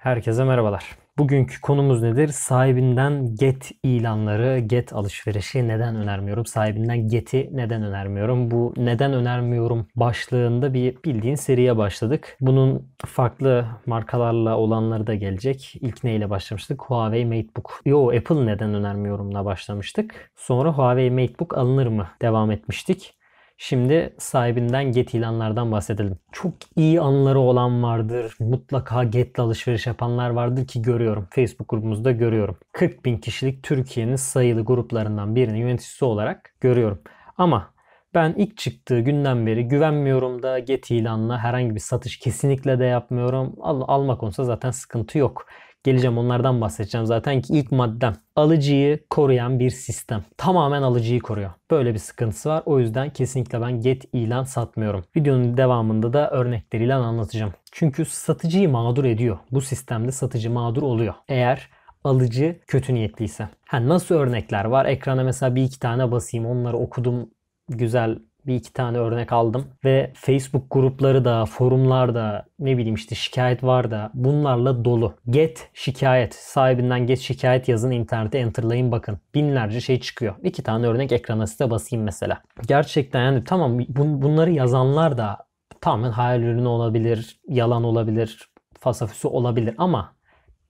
Herkese merhabalar. Bugünkü konumuz nedir? Sahibinden get ilanları, get alışverişi neden önermiyorum? Sahibinden get'i neden önermiyorum? Bu neden önermiyorum başlığında bir bildiğin seriye başladık. Bunun farklı markalarla olanları da gelecek. İlk neyle başlamıştık? Huawei MateBook. Yo Apple neden önermiyorumla başlamıştık. Sonra Huawei MateBook alınır mı? Devam etmiştik. Şimdi sahibinden Get ilanlardan bahsedelim. Çok iyi anları olan vardır. Mutlaka Get'le alışveriş yapanlar vardır ki görüyorum. Facebook grubumuzda görüyorum. 40 bin kişilik Türkiye'nin sayılı gruplarından birinin yöneticisi olarak görüyorum. Ama ben ilk çıktığı günden beri güvenmiyorum da Get ilanına herhangi bir satış kesinlikle de yapmıyorum. Al, alma konusunda zaten sıkıntı yok. Geleceğim onlardan bahsedeceğim zaten ki ilk maddem. Alıcıyı koruyan bir sistem. Tamamen alıcıyı koruyor. Böyle bir sıkıntısı var. O yüzden kesinlikle ben get ilan satmıyorum. Videonun devamında da örnekleriyle anlatacağım. Çünkü satıcıyı mağdur ediyor. Bu sistemde satıcı mağdur oluyor. Eğer alıcı kötü niyetliyse. Ha, nasıl örnekler var? Ekrana mesela bir iki tane basayım. Onları okudum güzel bir iki tane örnek aldım. Ve Facebook grupları da, forumlar da, ne bileyim işte şikayet var da bunlarla dolu. Get şikayet, sahibinden get şikayet yazın internete enterlayın bakın. Binlerce şey çıkıyor. İki tane örnek ekrana size basayım mesela. Gerçekten yani tamam bun, bunları yazanlar da tamamen hayal ürünü olabilir, yalan olabilir, fasafüsü olabilir ama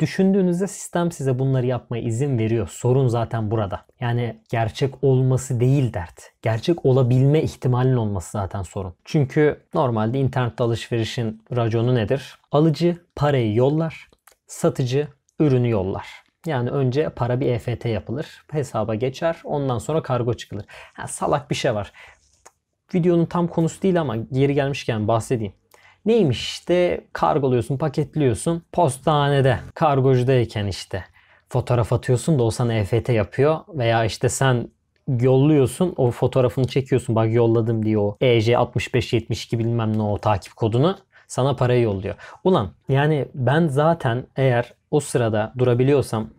Düşündüğünüzde sistem size bunları yapmaya izin veriyor. Sorun zaten burada. Yani gerçek olması değil dert. Gerçek olabilme ihtimalin olması zaten sorun. Çünkü normalde internette alışverişin raconu nedir? Alıcı parayı yollar, satıcı ürünü yollar. Yani önce para bir EFT yapılır. Hesaba geçer. Ondan sonra kargo çıkılır. Ha, salak bir şey var. Videonun tam konusu değil ama geri gelmişken bahsedeyim. Neymiş işte kargoluyorsun, paketliyorsun. Postanede, kargocudayken işte fotoğraf atıyorsun da o sana EFT yapıyor. Veya işte sen yolluyorsun. O fotoğrafını çekiyorsun. Bak yolladım diyor o EJ6572 bilmem ne o takip kodunu. Sana parayı yolluyor. Ulan yani ben zaten eğer o sırada durabiliyorsam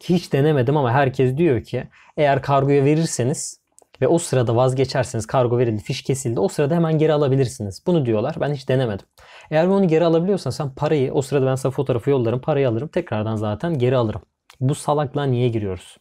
hiç denemedim ama herkes diyor ki eğer kargoya verirseniz ve o sırada vazgeçerseniz kargo verildi, fiş kesildi. O sırada hemen geri alabilirsiniz. Bunu diyorlar. Ben hiç denemedim. Eğer onu geri alabiliyorsan sen parayı o sırada ben sana fotoğrafı yollarım, parayı alırım. Tekrardan zaten geri alırım. Bu salaklığa niye giriyoruz?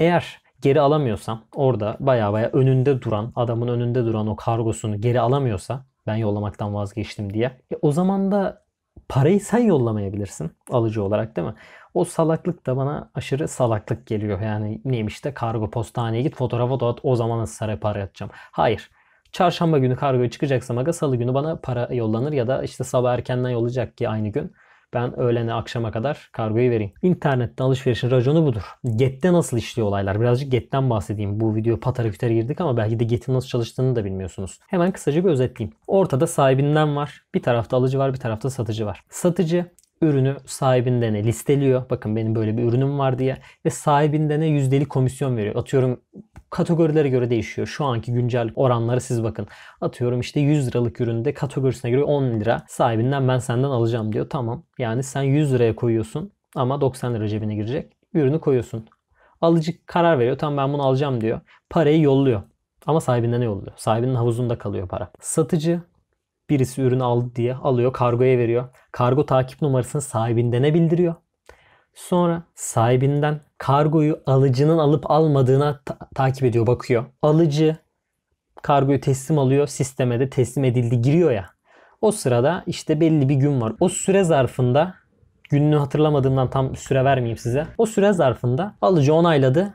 Eğer geri alamıyorsam orada baya baya önünde duran adamın önünde duran o kargosunu geri alamıyorsa ben yollamaktan vazgeçtim diye. E o zaman da Parayı sen yollamayabilirsin alıcı olarak değil mi? O salaklık da bana aşırı salaklık geliyor. Yani neymiş de kargo postaneye git fotoğrafa da at o zaman sana para atacağım. Hayır. Çarşamba günü kargoya çıkacaksam aga salı günü bana para yollanır ya da işte sabah erkenden yollayacak ki aynı gün. Ben öğlene akşama kadar kargoyu vereyim. İnternetten alışverişin raconu budur. Get'te nasıl işliyor olaylar? Birazcık Get'ten bahsedeyim. Bu video patara kütere girdik ama belki de Get'in nasıl çalıştığını da bilmiyorsunuz. Hemen kısaca bir özetleyeyim. Ortada sahibinden var. Bir tarafta alıcı var, bir tarafta satıcı var. Satıcı ürünü sahibinden listeliyor. Bakın benim böyle bir ürünüm var diye ve sahibinden yüzdeli komisyon veriyor. Atıyorum kategorilere göre değişiyor. Şu anki güncel oranları siz bakın. Atıyorum işte 100 liralık üründe kategorisine göre 10 lira sahibinden ben senden alacağım diyor. Tamam yani sen 100 liraya koyuyorsun ama 90 lira cebine girecek. Ürünü koyuyorsun. Alıcı karar veriyor. Tamam ben bunu alacağım diyor. Parayı yolluyor. Ama sahibinden yolluyor. Sahibinin havuzunda kalıyor para. Satıcı birisi ürünü aldı diye alıyor kargoya veriyor. Kargo takip numarasını sahibinden ne bildiriyor. Sonra sahibinden kargoyu alıcının alıp almadığına ta- takip ediyor, bakıyor. Alıcı kargoyu teslim alıyor, sisteme de teslim edildi giriyor ya. O sırada işte belli bir gün var. O süre zarfında gününü hatırlamadığımdan tam süre vermeyeyim size. O süre zarfında alıcı onayladı.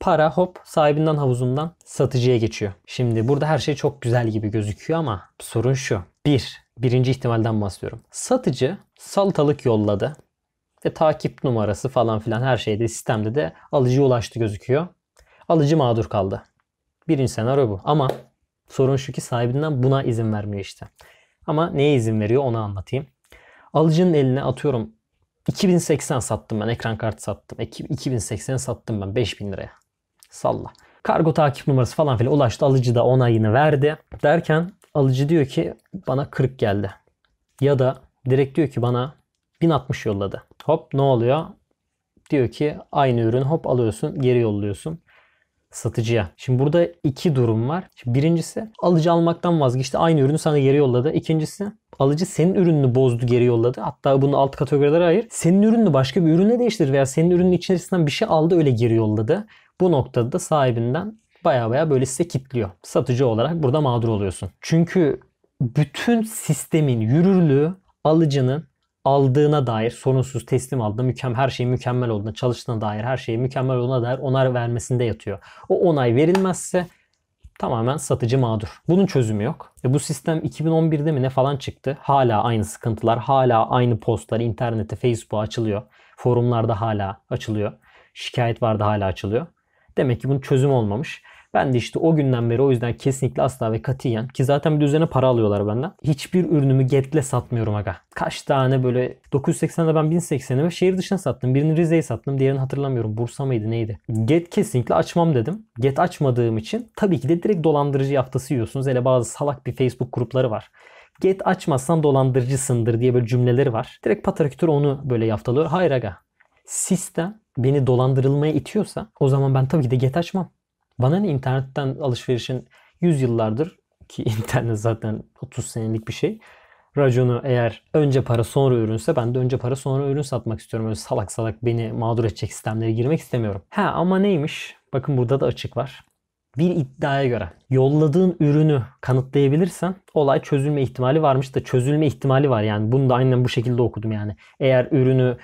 Para hop sahibinden havuzundan satıcıya geçiyor. Şimdi burada her şey çok güzel gibi gözüküyor ama sorun şu. Bir, birinci ihtimalden bahsediyorum. Satıcı salatalık yolladı ve takip numarası falan filan her şeyde sistemde de alıcı ulaştı gözüküyor. Alıcı mağdur kaldı. Birinci senaryo bu. Ama sorun şu ki sahibinden buna izin vermiyor işte. Ama neye izin veriyor onu anlatayım. Alıcının eline atıyorum 2080 sattım ben ekran kartı sattım. 2080 sattım ben 5000 liraya. Salla. Kargo takip numarası falan filan ulaştı. Alıcı da onayını verdi. Derken alıcı diyor ki bana kırık geldi. Ya da direkt diyor ki bana 1060 yolladı. Hop ne oluyor? Diyor ki aynı ürün hop alıyorsun geri yolluyorsun satıcıya. Şimdi burada iki durum var. Şimdi birincisi alıcı almaktan vazgeçti. Aynı ürünü sana geri yolladı. İkincisi alıcı senin ürününü bozdu geri yolladı. Hatta bunu alt kategorilere ayır. Senin ürününü başka bir ürüne değiştirdi veya senin ürünün içerisinden bir şey aldı öyle geri yolladı. Bu noktada da sahibinden baya baya böyle size kitliyor. Satıcı olarak burada mağdur oluyorsun. Çünkü bütün sistemin yürürlüğü alıcının aldığına dair sorunsuz teslim aldığına mükemmel her şeyin mükemmel olduğuna çalıştığına dair her şeyin mükemmel olduğuna dair onar vermesinde yatıyor. O onay verilmezse tamamen satıcı mağdur. Bunun çözümü yok. E bu sistem 2011'de mi ne falan çıktı. Hala aynı sıkıntılar, hala aynı postlar internette, Facebook'a açılıyor. Forumlarda hala açılıyor. Şikayet vardı hala açılıyor. Demek ki bunun çözümü olmamış. Ben de işte o günden beri o yüzden kesinlikle asla ve katiyen ki zaten bir de üzerine para alıyorlar benden. Hiçbir ürünümü getle satmıyorum aga. Kaç tane böyle 980'de ben 1080'ime şehir dışına sattım. Birini Rize'ye sattım. Diğerini hatırlamıyorum. Bursa mıydı neydi? Get kesinlikle açmam dedim. Get açmadığım için tabii ki de direkt dolandırıcı yaftası yiyorsunuz. Hele bazı salak bir Facebook grupları var get açmazsan dolandırıcısındır diye böyle cümleleri var. Direkt patarakütür onu böyle yaftalıyor. Hayır aga. Sistem beni dolandırılmaya itiyorsa o zaman ben tabii ki de get açmam. Bana ne internetten alışverişin 100 yıllardır ki internet zaten 30 senelik bir şey. Raconu eğer önce para sonra ürünse ben de önce para sonra ürün satmak istiyorum. Öyle salak salak beni mağdur edecek sistemlere girmek istemiyorum. Ha ama neymiş? Bakın burada da açık var. Bir iddiaya göre yolladığın ürünü kanıtlayabilirsen olay çözülme ihtimali varmış da çözülme ihtimali var. Yani bunu da aynen bu şekilde okudum yani. Eğer ürünü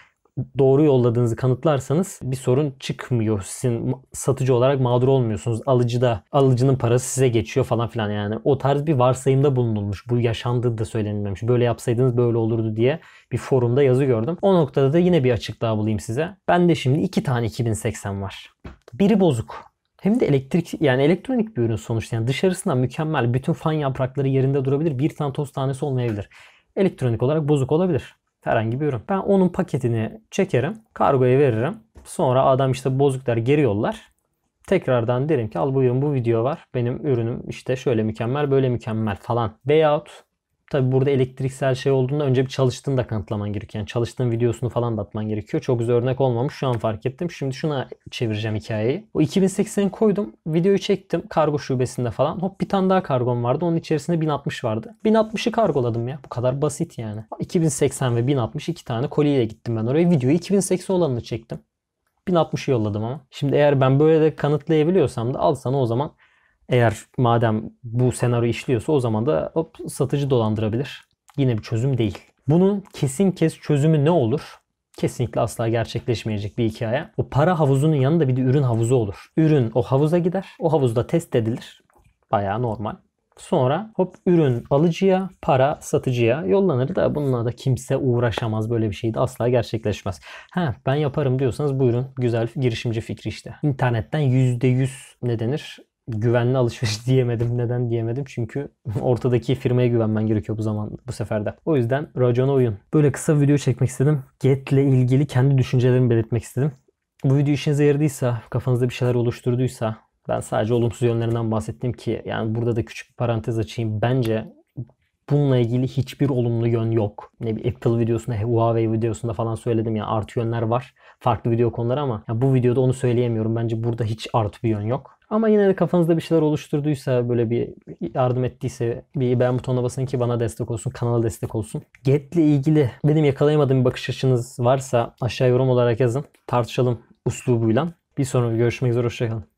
doğru yolladığınızı kanıtlarsanız bir sorun çıkmıyor. Sizin satıcı olarak mağdur olmuyorsunuz. Alıcı da alıcının parası size geçiyor falan filan yani. O tarz bir varsayımda bulunulmuş. Bu yaşandığı da söylenilmemiş. Böyle yapsaydınız böyle olurdu diye bir forumda yazı gördüm. O noktada da yine bir daha bulayım size. Ben de şimdi iki tane 2080 var. Biri bozuk. Hem de elektrik yani elektronik bir ürün sonuçta. Yani dışarısından mükemmel bütün fan yaprakları yerinde durabilir. Bir tane toz tanesi olmayabilir. Elektronik olarak bozuk olabilir herhangi bir ürün. Ben onun paketini çekerim, kargoya veririm. Sonra adam işte bozuk der geri yollar. Tekrardan derim ki al buyurun bu video var. Benim ürünüm işte şöyle mükemmel böyle mükemmel falan. Veyahut Tabi burada elektriksel şey olduğunda önce bir çalıştığını da kanıtlaman gerekiyor. Yani çalıştığın videosunu falan da atman gerekiyor. Çok güzel örnek olmamış şu an fark ettim. Şimdi şuna çevireceğim hikayeyi. O 2080'i koydum. Videoyu çektim kargo şubesinde falan. Hop bir tane daha kargom vardı. Onun içerisinde 1060 vardı. 1060'ı kargoladım ya. Bu kadar basit yani. 2080 ve 1060 iki tane koliyle gittim ben oraya. Videoyu 2080 olanını çektim. 1060'ı yolladım ama. Şimdi eğer ben böyle de kanıtlayabiliyorsam da al sana o zaman eğer madem bu senaryo işliyorsa o zaman da hop, satıcı dolandırabilir. Yine bir çözüm değil. Bunun kesin kes çözümü ne olur? Kesinlikle asla gerçekleşmeyecek bir hikaye. O para havuzunun yanında bir de ürün havuzu olur. Ürün o havuza gider. O havuzda test edilir. Baya normal. Sonra hop ürün alıcıya, para satıcıya yollanır da bununla da kimse uğraşamaz. Böyle bir şey de asla gerçekleşmez. Ha ben yaparım diyorsanız buyurun güzel girişimci fikri işte. İnternetten %100 ne denir? güvenli alışveriş diyemedim. Neden diyemedim? Çünkü ortadaki firmaya güvenmen gerekiyor bu zaman bu seferde O yüzden racona uyun. Böyle kısa bir video çekmek istedim. getle ilgili kendi düşüncelerimi belirtmek istedim. Bu video işinize yaradıysa, kafanızda bir şeyler oluşturduysa ben sadece olumsuz yönlerinden bahsettim ki yani burada da küçük bir parantez açayım. Bence bununla ilgili hiçbir olumlu yön yok. Ne bir Apple videosunda, Huawei videosunda falan söyledim ya yani artı yönler var. Farklı video konuları ama yani bu videoda onu söyleyemiyorum. Bence burada hiç artı bir yön yok. Ama yine de kafanızda bir şeyler oluşturduysa böyle bir yardım ettiyse bir beğen butonuna basın ki bana destek olsun, kanala destek olsun. Get'le ilgili benim yakalayamadığım bir bakış açınız varsa aşağı yorum olarak yazın. Tartışalım uslubuyla. Bir sonraki görüşmek üzere. Hoşçakalın.